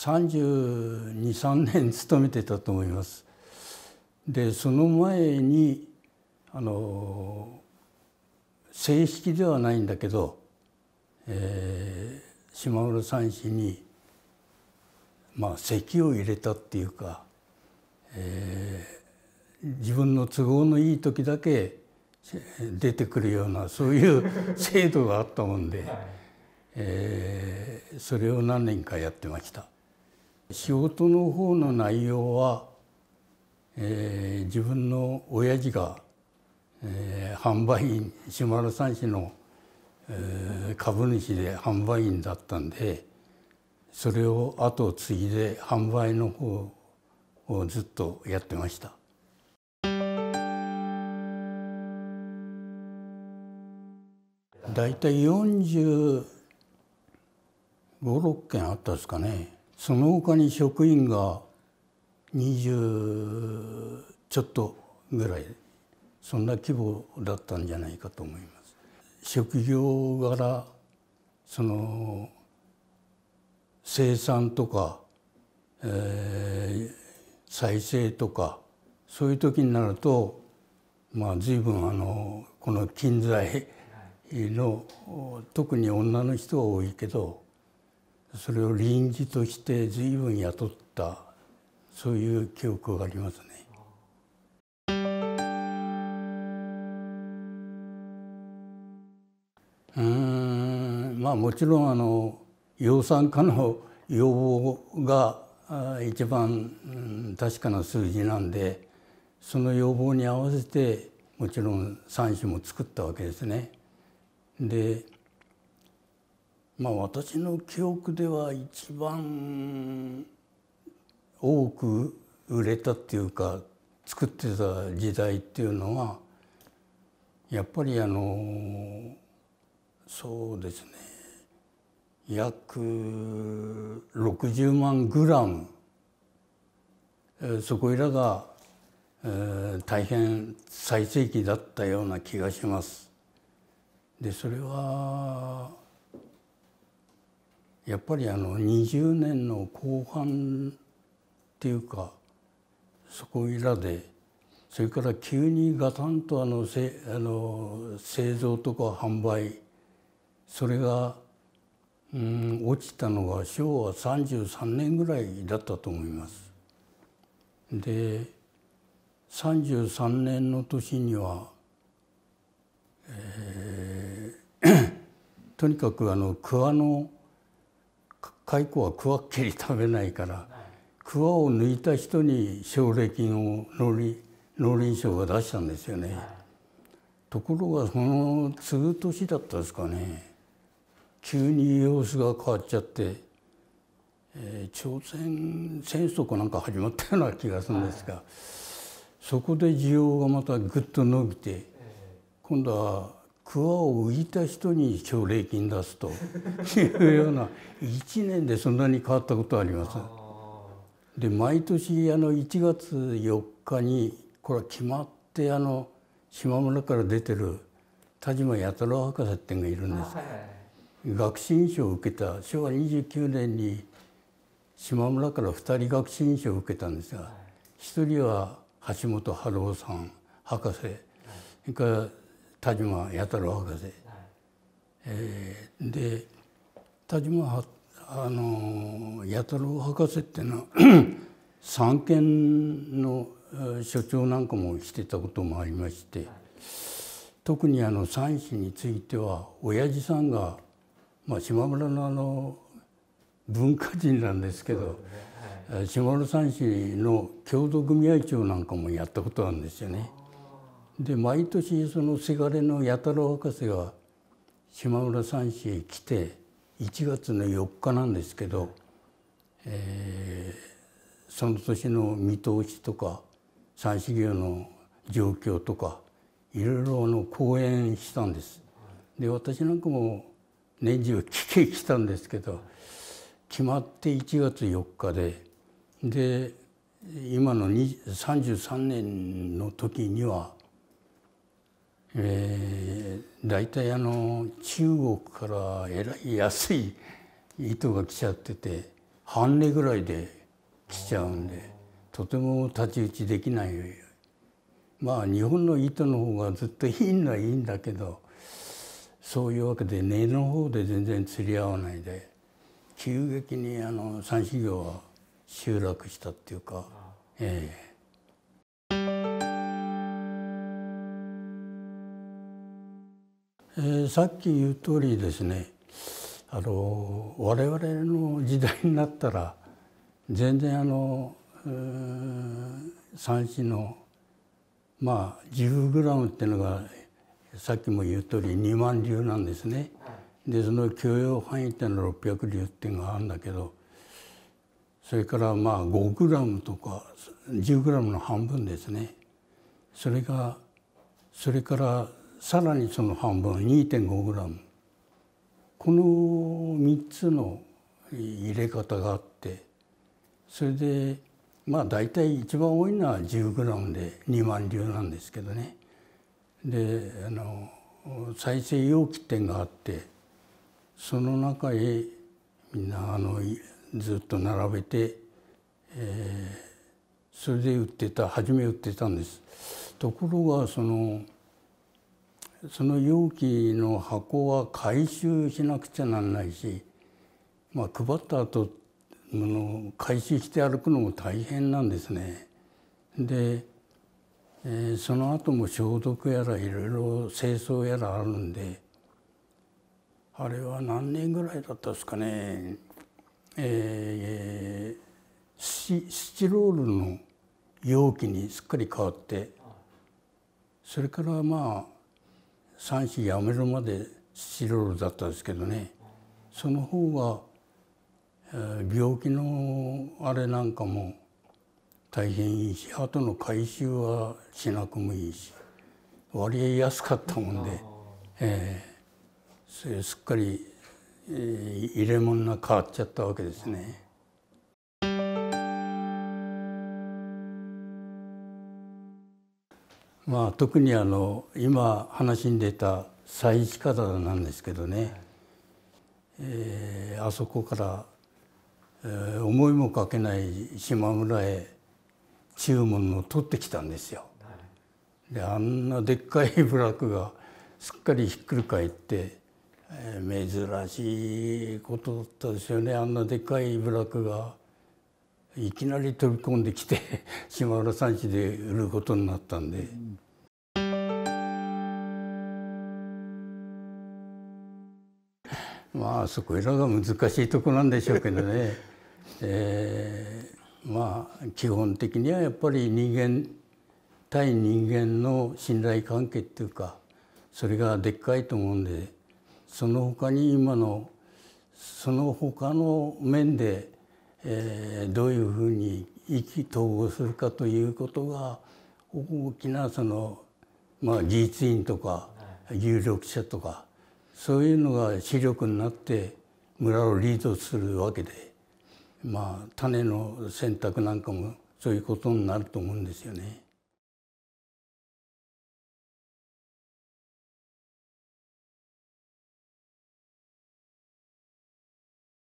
323年勤めてたと思います。でその前にあの正式ではないんだけど、えー、島村三氏にまあ籍を入れたっていうか、えー、自分の都合のいい時だけ出てくるようなそういう 制度があったもんで、えー、それを何年かやってました。仕事の方の内容は、えー、自分の親父が、えー、販売員島さん市の、えー、株主で販売員だったんでそれを後を継いで販売の方をずっとやってました。大体45、6件あったですかね。その他に職員が20ちょっとぐらいそんな規模だったんじゃないかと思います。職業柄その生産とか、えー、再生とかそういう時になるとまあ随分あのこの近在の特に女の人は多いけどそれを臨時として随分雇ったそういう記憶がありますね。うんまあもちろんあの養蚕家の要望が一番確かな数字なんでその要望に合わせてもちろん産種も作ったわけですね。でまあ、私の記憶では一番多く売れたっていうか作ってた時代っていうのはやっぱりあのそうですね約60万グラムそこいらが、え大変最盛期だったような気がします。でそれはやっぱりあの20年の後半っていうかそこいらでそれから急にガタンとあのせあの製造とか販売それが、うん、落ちたのが昭和33年ぐらいだったと思います。で33年の年には、えー、とにかくあの桑の蚕は桑わっきり食べないからくを抜いた人に奨励金を農林農林省が出したんですよね。ところがその次ぐ年だったですかね急に様子が変わっちゃって、えー、朝鮮戦争かなんか始まったような気がするんですが、そこで需要がまたぐっと伸びて今度は桑を浮いた人に奨励金出すというような1年でそんなに変わったことあります。で毎年あの1月4日にこれは決まってあの島村から出てる田島弥太郎博士っていうのがいるんです、はい、学信賞を受けた昭和29年に島村から2人学院賞を受けたんですが、はい、1人は橋本春夫さん博士、はい、それから田島弥太郎博士、えー、で田島はあの弥太郎博士っていうのは 三権の所長なんかもしてたこともありまして、特にあの三子については親父さんが、まあ、島村のあの文化人なんですけど、島村三氏の共同組合長なんかもやったことあるんですよね。で毎年そのせがれの弥太郎博士が島村三市へ来て1月の4日なんですけど、えー、その年の見通しとか三市業の状況とかいろいろあの講演したんです。で私なんかも年中聞け来たんですけど決まって1月4日でで今の33年の時にはえー、大体あの中国からえらい安い糸が来ちゃってて半値ぐらいで来ちゃうんでとても太刀打ちできないまあ日本の糸の方がずっといいのはいいんだけどそういうわけで根の方で全然釣り合わないで急激にあの三四行は集落したっていうかええーえー、さっき言う通りですねあの我々の時代になったら全然あの、えー、三種のまあ10グラムっていうのがさっきも言う通り2万粒なんですね。でその許容範囲っていうのは600粒っていうのがあるんだけどそれからまあ5グラムとか10グラムの半分ですね。それがそれからさらにその半分 2.5g この3つの入れ方があってそれでまあ大体一番多いのは 10g で2万粒なんですけどねであの再生容器店があってその中へみんなあのずっと並べて、えー、それで売ってた初め売ってたんです。ところがそのその容器の箱は回収しなくちゃなんないし、まあ、配った後の回収して歩くのも大変なんですね。で、えー、その後も消毒やらいろいろ清掃やらあるんであれは何年ぐらいだったですかね、えー、ススチロールの容器にすっかり変わってそれからまあ三子やめるまでスチロールだったですけどねその方が、えー、病気のあれなんかも大変いいし後の回収はしなくもいいし割合安かったもんで、えー、それすっかり、えー、入れ物が変わっちゃったわけですね。まあ、特にあの今話に出た西市方なんですけどね、はい、えー、あそこから、えー、思いもかけない島村へ注文を取ってきたんですよ。はい、であんなでっかい部落がすっかりひっくり返って、えー、珍しいことだったですよねあんなでっかい部落がいきなり飛び込んできて 島原産地で売ることになったんで。まあそこいらが難しいとこなんでしょうけどね、えー、まあ基本的にはやっぱり人間対人間の信頼関係っていうかそれがでっかいと思うんでその他に今のその他の面でえー、どういうふうに意気投合するかということが大きなその、まあ、技術員とか有力者とかそういうのが主力になって村をリードするわけで、まあ、種の選択なんかもそういうことになると思うんですよね。